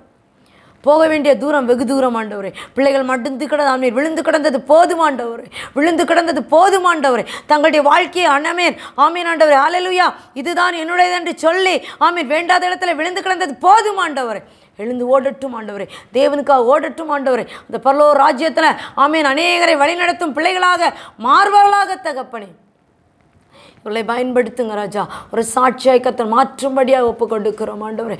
போக வேண்டிய தூரம் வெகு தூரம் ஆண்டவரே பிள்ளைகள் மட்டுந்து கிடந்த ஆமீர் விழுந்து கிடந்தது போதுமாண்டவரே விழுந்து கிடந்தது போதுமாண்டவரே தங்களுடைய வாழ்க்கையை அண்ணமேன் ஆமீன் ஆண்டவரே ஆலலுயா இதுதான் என்னுடையது என்று சொல்லி ஆமீன் வேண்டாத இடத்துல விழுந்து கிடந்தது போதுமாண்டவரே எழுந்து ஓடட்டும் ஆண்டவரே தேவனுக்காக ஓடட்டும் ஆண்டவரே அந்த பரலோர் ராஜ்யத்தில் ஆமீன் அநேகரை வழிநடத்தும் பிள்ளைகளாக மாறுபவர்களாக தகப்பனே இவர்களை பயன்படுத்துங்க ராஜா ஒரு சாட்சியாய் கத்தர் மாற்றும்படியாக ஒப்பு கொடுக்கிறோம் ஆண்டவரே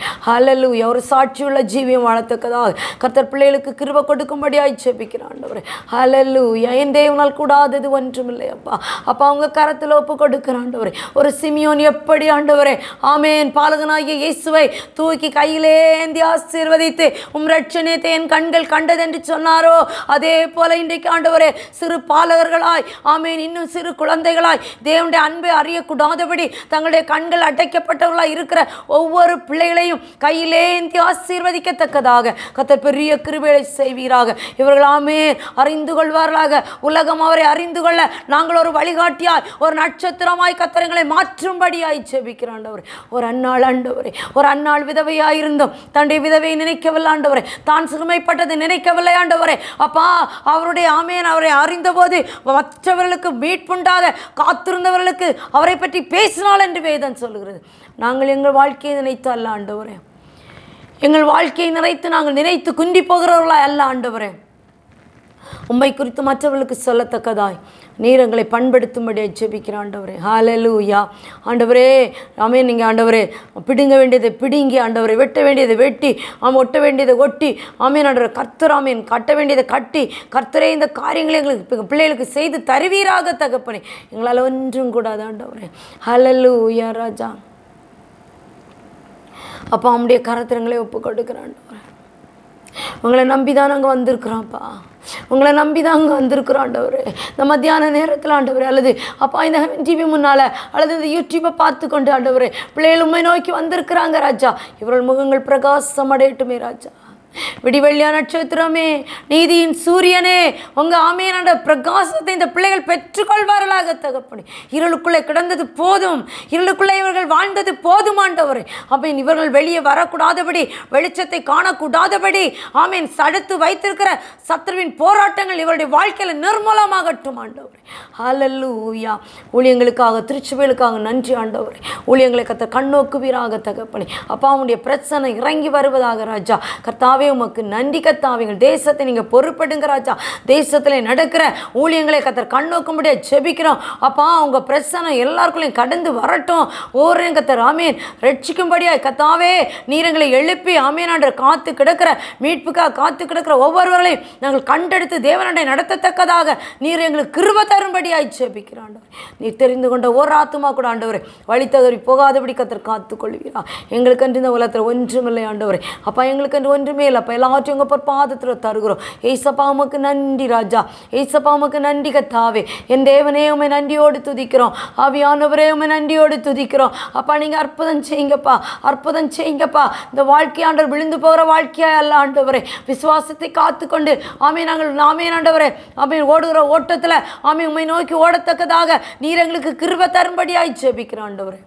ஒரு சாட்சியுள்ள ஜீவியம் வளர்த்துக்கதாக கத்தர் பிள்ளைகளுக்கு கிருப கொடுக்கும்படியாக ஜெபிக்கிறேன் ஆண்டவரே ஹலலூயா என் தேவனால் கூடாதது ஒன்றும் இல்லையப்பா அப்பா அவங்க கரத்தில் ஒப்பு கொடுக்கிற ஆண்டவரே ஒரு சிமியோன் எப்படி ஆண்டவரே ஆமேன் பாலகனாகிய இயேசுவை தூக்கி கையிலேந்தி ஆசீர்வதித்து உம் ரட்சணியத்தை என் கண்கள் கண்டதென்று சொன்னாரோ அதே போல இன்றைக்கு ஆண்டவரே சிறு பாலகர்களாய் ஆமேன் இன்னும் சிறு குழந்தைகளாய் தேவனுடைய அன்பை அறியக்கூடாதபடி தங்களுடைய கண்கள் அடைக்கப்பட்டவர்களாக இருக்கிற ஒவ்வொரு பிள்ளைகளையும் கையிலேந்தி ஆசீர்வதிக்கத்தக்கதாக கத்தர் பெரிய கிருபையை செய்வீராக இவர்களாமே அறிந்து கொள்வார்களாக உலகம் அவரை அறிந்து கொள்ள நாங்கள் ஒரு வழிகாட்டியாய் ஒரு நட்சத்திரமாய் கத்தரங்களை மாற்றும்படியாய் செபிக்கிறோம் ஆண்டவர் ஒரு அந்நாள் ஆண்டவரே ஒரு அந்நாள் விதவையாயிருந்தோம் தன்னுடைய விதவையை நினைக்கவில்லை ஆண்டவரே தான் சிறுமைப்பட்டது நினைக்கவில்லை ஆண்டவரே அப்பா அவருடைய ஆமையன் அவரை அறிந்தபோது மற்றவர்களுக்கு மீட்புண்டாத காத்திருந்தவர்களுக்கு அவரை பற்றி பேசினால் என்று வேதன் சொல்கிறது நாங்கள் எங்கள் வாழ்க்கையை நினைத்து அல்ல ஆண்டவரே எங்கள் வாழ்க்கையை நினைத்து நாங்கள் நினைத்து குண்டி போகிறவர்களா அல்ல ஆண்டவரே உண்மை குறித்து மற்றவர்களுக்கு சொல்லத்தக்கதாய் நீரங்களை எங்களை பண்படுத்தும்படியாக ஜெபிக்கிற ஆண்டவரே ஹாலலூயா ஆண்டவரே ஆமே நீங்கள் ஆண்டவரே பிடுங்க வேண்டியதை பிடுங்கி ஆண்டவரை வெட்ட வேண்டியதை வெட்டி ஆமாம் ஒட்ட வேண்டியதை ஒட்டி ஆமீன் ஆண்டவர் கர்த்தர் ஆமீன் கட்ட வேண்டியதை கட்டி கர்த்தரே இந்த காரியங்களை எங்களுக்கு பிள்ளைகளுக்கு செய்து தருவீராக தகப்பனே எங்களால் ஒன்றும் கூடாது ஆண்டவரே ஹலலூயா ராஜா அப்பா அவனுடைய கரத்திரங்களை ஒப்பு கொடுக்குறான் உங்களை நம்பி தான் நாங்கள் வந்திருக்கிறோம்ப்பா உங்களை நம்பி தான் அங்கே வந்திருக்கிறோம் ஆண்டவர் இந்த மத்தியான நேரத்தில் ஆண்டவர் அல்லது அப்பா இந்த டிவி முன்னால் அல்லது இந்த யூடியூப்பை பார்த்து கொண்டு ஆண்டவர் பிள்ளைகள் உண்மை நோக்கி வந்திருக்கிறாங்க ராஜா இவர்கள் முகங்கள் பிரகாசம் அடையட்டுமே ராஜா விடிவெள்ளியா நட்சத்திரமே நீதியின் சூரியனே உங்கள் ஆமையனோட பிரகாசத்தை இந்த பிள்ளைகள் பெற்றுக்கொள்வார்களாக தகப்படி இருளுக்குள்ளே கிடந்தது போதும் இருளுக்குள்ளே இவர்கள் வாழ்ந்தது போதுமாண்டவரே அப்போ இவர்கள் வெளியே வரக்கூடாதபடி வெளிச்சத்தை காணக்கூடாதபடி ஆமீன் சடுத்து வைத்திருக்கிற சத்ருவின் போராட்டங்கள் இவருடைய வாழ்க்கையில் நிர்மூலமாகட்டும் ஆண்டவரே ஹலல்லூயா ஊழியங்களுக்காக திருச்சுவைகளுக்காக நன்றி ஆண்டவர் ஊழியங்களை கத்த கண்ணோக்குவீராக தகப்படி அப்பாவுடைய பிரச்சனை இறங்கி வருவதாக ராஜா கர்த்தாவே கத்தாவே உமக்கு நன்றி எங்கள் தேசத்தை நீங்கள் பொறுப்பெடுங்க தேசத்தில் நடக்கிற ஊழியங்களை கத்தர் கண்ணோக்கும்படியாக ஜெபிக்கிறோம் அப்பா அவங்க பிரசனம் எல்லாருக்குள்ளையும் கடந்து வரட்டும் ஒவ்வொரு கத்தர் ஆமீன் ரட்சிக்கும்படியாக கத்தாவே நீரங்களை எழுப்பி ஆமீனான்ற காத்து கிடக்கிற மீட்புக்காக காத்து கிடக்கிற ஒவ்வொருவர்களையும் நாங்கள் கண்டெடுத்து தேவனாண்டை நடத்தத்தக்கதாக நீர் எங்களுக்கு கிருப தரும்படியாக ஜெபிக்கிறோம் நீ தெரிந்து கொண்ட ஒரு ஆத்துமா கூட ஆண்டவரை வழி தவறி போகாதபடி கத்தர் காத்துக்கொள்வீரா எங்களுக்கு இந்த உலகத்தில் ஒன்றுமில்லை ஆண்டவரை அப்பா எங்களுக்கு ஒன்றுமே முடியலை அப்போ எல்லாத்தையும் உங்கள் பாதத்தில் தருகிறோம் ஏசப்பா உமக்கு நன்றி ராஜா ஏசப்பா உமக்கு நன்றி கத்தாவே என் தேவனே உமை நன்றியோடு துதிக்கிறோம் அவியானவரே உமை நன்றியோடு துதிக்கிறோம் அப்பா நீங்கள் அற்புதம் செய்யுங்கப்பா அற்புதம் செய்யுங்கப்பா இந்த வாழ்க்கையாண்டவர் விழுந்து போகிற வாழ்க்கையாக அல்ல ஆண்டவரே விசுவாசத்தை காத்துக்கொண்டு ஆமே நாங்கள் நாமே ஆண்டவரே ஆமே ஓடுகிற ஓட்டத்தில் ஆமே உண்மை நோக்கி ஓடத்தக்கதாக நீர் எங்களுக்கு கிருப தரும்படியாய் ஜெபிக்கிறோம் ஆண்டவரே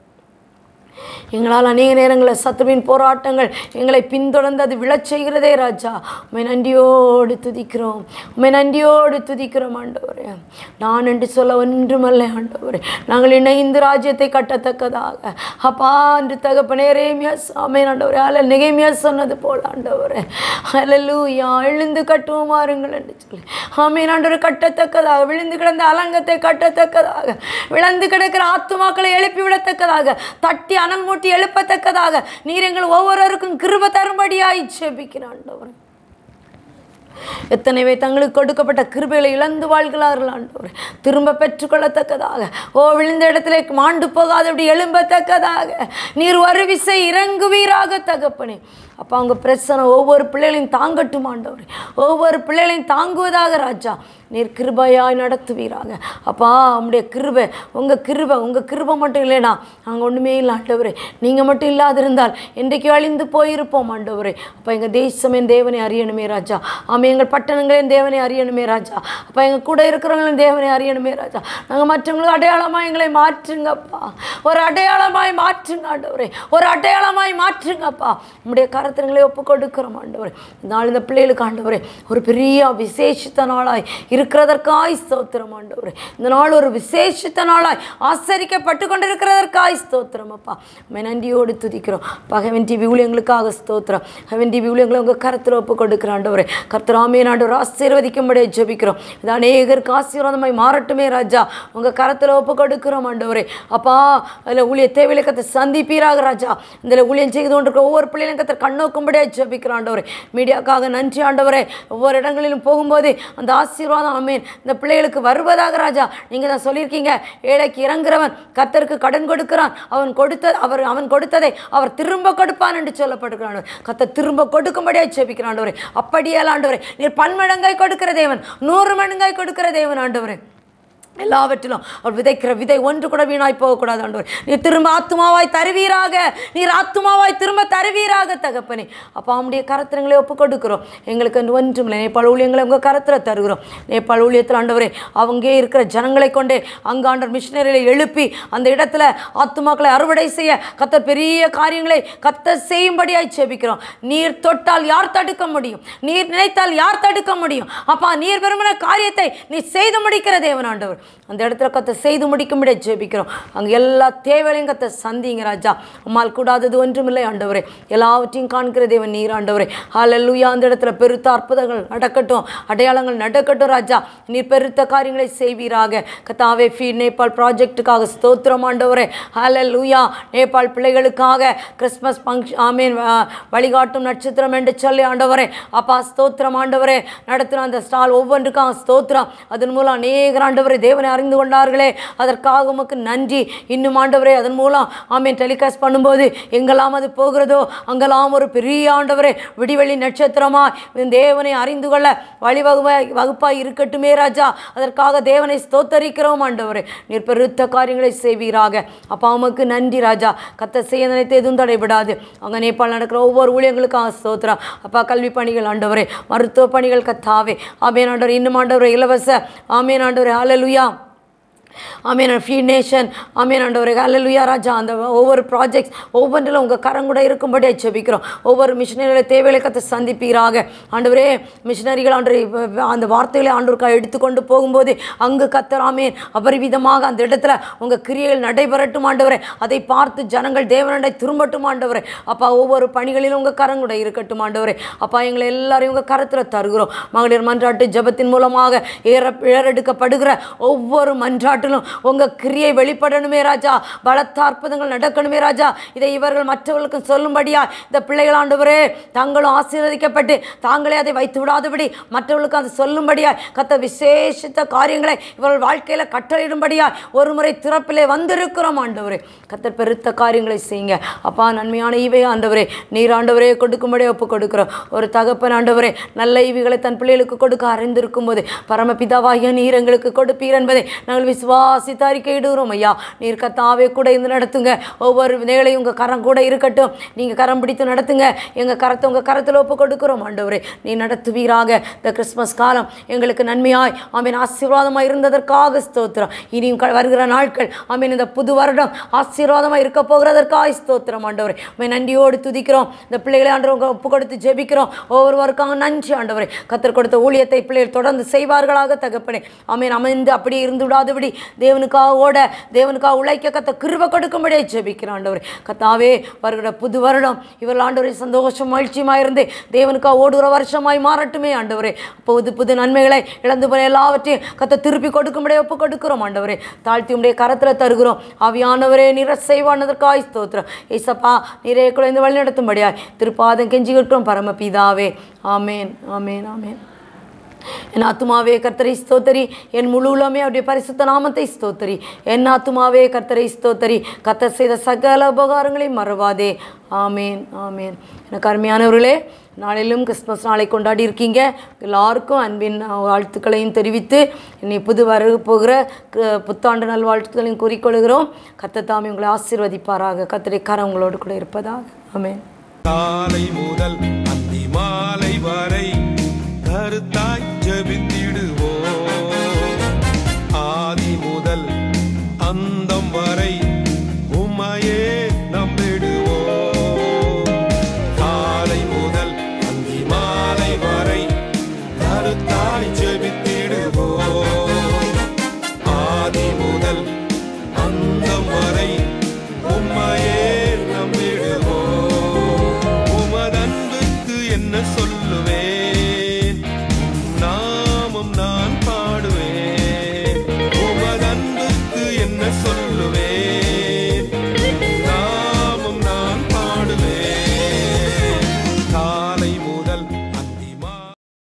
எங்களால் அநேக நேரங்களில் சத்துவின் போராட்டங்கள் எங்களை பின்தொடர்ந்து அது விழச் செய்கிறதே ராஜா உண்மை நன்றியோடு துதிக்கிறோம் உண்மை நன்றியோடு துதிக்கிறோம் ஆண்டவரே நான் என்று சொல்ல ஒன்றுமல்ல ஆண்டவரே நாங்கள் இணைந்து ராஜ்யத்தை கட்டத்தக்கதாக அப்பா என்று தகப்பனே ரேமியா சாமே ஆண்டவரே அல்ல நிகைமியா சொன்னது போல் ஆண்டவரே அல்லலூயா எழுந்து கட்டுவோம் வாருங்கள் என்று சொல்லி ஆமீன் ஆண்டவர் கட்டத்தக்கதாக விழுந்து கிடந்த அலங்கத்தை கட்டத்தக்கதாக விழுந்து கிடக்கிற ஆத்துமாக்களை எழுப்பி விடத்தக்கதாக தட்டி அனல் மூட்டி எழுப்பத்தக்கதாக நீர் எங்கள் ஒவ்வொருவருக்கும் கிருப தரும்படியாய் செபிக்கிறேன் ஆண்டவர் எத்தனைவே தங்களுக்கு கொடுக்கப்பட்ட கிருபைகளை இழந்து வாழ்கிறார்கள் ஆண்டவர் திரும்ப பெற்றுக்கொள்ளத்தக்கதாக ஓ விழுந்த இடத்துல மாண்டு அப்படி எழும்பத்தக்கதாக நீர் வருவிசை இறங்குவீராக தகப்பனே அப்போ அவங்க பிரச்சனை ஒவ்வொரு பிள்ளைகளையும் தாங்கட்டும் ஆண்டவர் ஒவ்வொரு பிள்ளைகளையும் தாங்குவதாக ராஜா நீர் கிருபையாய் நடத்துவீராங்க அப்பா அவனுடைய கிருபை உங்கள் கிருபை உங்கள் கிருபை மட்டும் இல்லைனா நாங்கள் ஒன்றுமே இல்லை ஆண்டவரே நீங்கள் மட்டும் இல்லாதிருந்தால் இன்றைக்கு அழிந்து போயிருப்போம் ஆண்டவரே அப்போ எங்கள் தேசமே தேவனை அறியணுமே ராஜா ஆமாம் எங்கள் பட்டணங்களையும் தேவனை அறியணுமே ராஜா அப்போ எங்கள் கூட இருக்கிறவங்களையும் தேவனை அறியணுமே ராஜா நாங்கள் மற்றவங்களும் அடையாளமாக எங்களை மாற்றுங்கப்பா ஒரு அடையாளமாய் மாற்றுங்க ஆண்டவரே ஒரு அடையாளமாய் மாற்றுங்கப்பா நம்முடைய கர பாரத்தங்களை ஒப்பு கொடுக்கிறோம் ஆண்டவர் நாள் இந்த பிள்ளைகளுக்கு ஆண்டவரே ஒரு பெரிய விசேஷித்த நாளாய் இருக்கிறதற்காய் ஸ்தோத்திரம் ஆண்டவரே இந்த நாள் ஒரு விசேஷித்த நாளாய் ஆசரிக்கப்பட்டு கொண்டிருக்கிறதற்காய் ஸ்தோத்திரம் அப்பா நன்றியோடு துதிக்கிறோம் பகவன் டிவி ஊழியங்களுக்காக ஸ்தோத்திரம் ஹவன் டிவி ஊழியங்களை உங்கள் கருத்தில் ஒப்பு கொடுக்கிற ஆண்டவரே கர்த்தராமே நாண்டவர் ஆசீர்வதிக்கும்படியே ஜபிக்கிறோம் இது அநேகருக்கு ஆசீர்வாதமாய் மாறட்டுமே ராஜா உங்கள் கரத்தில் ஒப்பு கொடுக்கிறோம் ஆண்டவரே அப்பா அதில் ஊழிய கத்தை சந்திப்பீராக ராஜா இந்த ஊழியம் செய்து கொண்டிருக்கிற ஒவ்வொரு பிள்ளைகளுக்கு கண் கண்ணோக்கும்படியே ஜபிக்கிற ஆண்டவரே மீடியாவுக்காக நன்றி ஆண்டவரே ஒவ்வொரு இடங்களிலும் போகும்போது அந்த ஆசீர்வாதம் அமேன் இந்த பிள்ளைகளுக்கு வருவதாக ராஜா நீங்கள் தான் சொல்லியிருக்கீங்க ஏழைக்கு இறங்குறவன் கத்தருக்கு கடன் கொடுக்கிறான் அவன் கொடுத்த அவர் அவன் கொடுத்ததை அவர் திரும்ப கொடுப்பான் என்று சொல்லப்படுகிறான் கத்தை திரும்ப கொடுக்கும்படியாக ஜபிக்கிறான் ஆண்டவரே அப்படியே ஆண்டவரே நீர் பன்மடங்காய் கொடுக்கிற தேவன் நூறு மடங்காய் கொடுக்கிற தேவன் ஆண்டவரே எல்லாவற்றிலும் அவர் விதைக்கிற விதை ஒன்று கூட வீணாய் போகக்கூடாது ஆண்டவர் நீ திரும்ப ஆத்மாவாய் தருவீராக நீர் ஆத்மாவாய் திரும்ப தருவீராக தகப்பனே அப்போ அவனுடைய கரத்திரங்களை ஒப்புக் கொடுக்குறோம் எங்களுக்கு ஒன்றும் இல்லை நேபாள ஊழியங்களை உங்கள் கரத்தில் தருகிறோம் நேபாள ஊழியத்தில் ஆண்டவரே அவங்க இருக்கிற ஜனங்களை கொண்டே அங்கே ஆண்டவர் மிஷினரிகளை எழுப்பி அந்த இடத்துல ஆத்மாக்களை அறுவடை செய்ய கத்த பெரிய காரியங்களை கத்த செய்யும்படியாய் செபிக்கிறோம் நீர் தொட்டால் யார் தடுக்க முடியும் நீர் நினைத்தால் யார் தடுக்க முடியும் அப்பா நீர் விரும்பின காரியத்தை நீ செய்து முடிக்கிற தேவன் ஆண்டவர் அந்த இடத்துல கத்தை செய்து முடிக்கும்படியே ஜெபிக்கிறோம் அங்கே எல்லா தேவையிலையும் கத்தை சந்திங்க ராஜா அம்மால் கூடாதது ஒன்றுமில்லை ஆண்டவரே எல்லாவற்றையும் காண்கிற தேவன் நீர் ஆண்டவரே ஹாலல்லூயா அந்த இடத்துல பெருத்த அற்புதங்கள் நடக்கட்டும் அடையாளங்கள் நடக்கட்டும் ராஜா நீ பெருத்த காரியங்களை செய்வீராக கத்தாவே ஃபீ நேபாள் ப்ராஜெக்டுக்காக ஸ்தோத்திரம் ஆண்டவரே ஹாலல்லூயா நேபாள் பிள்ளைகளுக்காக கிறிஸ்மஸ் ஃபங்க்ஷன் ஆமீன் வழிகாட்டும் நட்சத்திரம் என்று சொல்லி ஆண்டவரே அப்பா ஸ்தோத்திரம் ஆண்டவரே நடத்தின அந்த ஸ்டால் ஒவ்வொன்றுக்கும் ஸ்தோத்திரம் அதன் மூலம் அநேகர் ஆண்டவரே தேவ தேவனை அறிந்து கொண்டார்களே அதற்காக உமக்கு நன்றி இன்னும் ஆண்டவரே அதன் மூலம் ஆமீன் டெலிகாஸ்ட் பண்ணும்போது எங்கெல்லாம் அது போகிறதோ அங்கெல்லாம் ஒரு பெரிய ஆண்டவரே விடிவெளி நட்சத்திரமாக தேவனை அறிந்து கொள்ள வழிவகுவாய் வகுப்பாய் இருக்கட்டுமே ராஜா அதற்காக தேவனை ஸ்தோத்தரிக்கிறோம் ஆண்டவரே நீர் பெருத்த காரியங்களை செய்வீராக அப்பா உமக்கு நன்றி ராஜா கத்த செய்ய நினைத்து எதுவும் தடைபடாது அங்கே நேபாள் நடக்கிற ஒவ்வொரு ஊழியர்களுக்கும் ஸ்தோத்திரம் அப்பா கல்வி பணிகள் ஆண்டவரே மருத்துவ பணிகள் கத்தாவே ஆமேன் ஆண்டவர் இன்னும் ஆண்டவர் இலவச ஆமேன் ஆண்டவர் ஹாலலுயா ஆமீன் ஃபியூ நேஷன் ஆமீன் ஆண்டவரே அல்லலுயா ராஜா அந்த ஒவ்வொரு ப்ராஜெக்ட்ஸ் ஒவ்வொன்றிலும் உங்கள் கூட இருக்கும்படி ஜெபிக்கிறோம் ஒவ்வொரு மிஷினரிகளை தேவைகளை கற்று சந்திப்பீராக ஆண்டவரே மிஷினரிகள் ஆண்டு அந்த வார்த்தைகளை ஆண்டோருக்காக எடுத்துக்கொண்டு போகும்போது அங்கு கத்தராமேன் அபரிவிதமாக அந்த இடத்துல உங்கள் கிரியைகள் நடைபெறட்டும் ஆண்டவரே அதை பார்த்து ஜனங்கள் தேவனண்டை திரும்பட்டும் ஆண்டவரே அப்பா ஒவ்வொரு பணிகளிலும் உங்கள் கூட இருக்கட்டும் ஆண்டவரே அப்பா எங்களை எல்லாரையும் உங்கள் கரத்தில் தருகிறோம் மகளிர் மன்றாட்டு ஜபத்தின் மூலமாக ஏற இழறெடுக்கப்படுகிற ஒவ்வொரு மன்றாட்டு காட்டிலும் உங்கள் கிரியை வெளிப்படணுமே ராஜா பலத்த அற்புதங்கள் நடக்கணுமே ராஜா இதை இவர்கள் மற்றவர்களுக்கு சொல்லும்படியா இந்த பிள்ளைகளாண்டவரே தாங்களும் ஆசீர்வதிக்கப்பட்டு தாங்களே அதை வைத்து விடாதபடி மற்றவர்களுக்கு அதை சொல்லும்படியா கத்த விசேஷித்த காரியங்களை இவர்கள் வாழ்க்கையில் கட்டளையிடும்படியா ஒரு முறை திறப்பிலே வந்திருக்கிறோம் ஆண்டவரே கத்த பெருத்த காரியங்களை செய்யுங்க அப்பா நன்மையான ஈவை ஆண்டவரே நீராண்டவரே கொடுக்கும்படியே கொடுக்கும்படி ஒப்பு கொடுக்குறோம் ஒரு தகப்பன் ஆண்டவரே நல்ல ஈவிகளை தன் பிள்ளைகளுக்கு கொடுக்க அறிந்திருக்கும் போது பரமபிதாவாகிய நீர் எங்களுக்கு கொடுப்பீர் என்பதை நாங்கள் விசுவா உபவாசித்து இடுகிறோம் ஐயா நீர் கத்தாவே கூட இருந்து நடத்துங்க ஒவ்வொரு வேலையும் உங்கள் கரம் கூட இருக்கட்டும் நீங்கள் கரம் பிடித்து நடத்துங்க எங்கள் கரத்தை உங்கள் கரத்தில் ஒப்பு கொடுக்குறோம் ஆண்டவரே நீ நடத்துவீராக இந்த கிறிஸ்மஸ் காலம் எங்களுக்கு நன்மையாய் ஆமீன் ஆசீர்வாதமாக இருந்ததற்காக ஸ்தோத்திரம் இனியும் வருகிற நாட்கள் ஆமீன் இந்த புது வருடம் ஆசீர்வாதமாக இருக்க போகிறதற்காக ஸ்தோத்திரம் ஆண்டவரே மே நன்றியோடு துதிக்கிறோம் இந்த பிள்ளைகளை ஆண்டவங்க ஒப்பு கொடுத்து ஜெபிக்கிறோம் ஒவ்வொருவருக்காக நன்றி ஆண்டவரே கத்தர் கொடுத்த ஊழியத்தை பிள்ளைகள் தொடர்ந்து செய்வார்களாக தகப்பனே ஆமீன் அமைந்து அப்படியே இருந்து விடாதபடி தேவனுக்காக ஓட தேவனுக்காக உழைக்க கத்த கிருப கொடுக்கும்படியே ஜெபிக்கிற ஆண்டவர் கத்தாவே வருகிற புது வருடம் இவர்கள் ஆண்டவரை சந்தோஷம் மகிழ்ச்சியுமாக இருந்து தேவனுக்காக ஓடுகிற வருஷமாய் மாறட்டுமே ஆண்டவரே புது புது நன்மைகளை இழந்து போன எல்லாவற்றையும் கத்த திருப்பி கொடுக்கும்படியே ஒப்பு கொடுக்குறோம் ஆண்டவரே தாழ்த்தி உடைய கரத்தில் தருகிறோம் ஆவியானவரே நிற செய்வானதற்காய் ஸ்தோத்திரம் ஏசப்பா நிறைய குழந்தை வழிநடத்தும்படியாய் திருப்பாதம் கெஞ்சிக்கிட்டோம் பரமபிதாவே ஆமேன் ஆமேன் ஆமேன் என் ஆத்துமாவே கர்த்தரை ஸ்தோத்தரி என் முழு உலமே அவருடைய பரிசுத்த நாமத்தை ஸ்தோத்தரி என் ஆத்துமாவே கர்த்தரை ஸ்தோத்தரி கத்தர் செய்த சகல உபகாரங்களை மறவாதே ஆமேன் ஆமேன் எனக்கு அருமையானவர்களே நாளிலும் கிறிஸ்மஸ் நாளை கொண்டாடி இருக்கீங்க எல்லாருக்கும் அன்பின் வாழ்த்துக்களையும் தெரிவித்து என்னை புது வர போகிற புத்தாண்டு வாழ்த்துக்களையும் கூறிக்கொள்கிறோம் தாமி உங்களை ஆசீர்வதிப்பாராக கத்தரை கரம் உங்களோடு கூட இருப்பதாக ஆமேன் காலை முதல் அந்தி மாலை வரை கருத்தாய்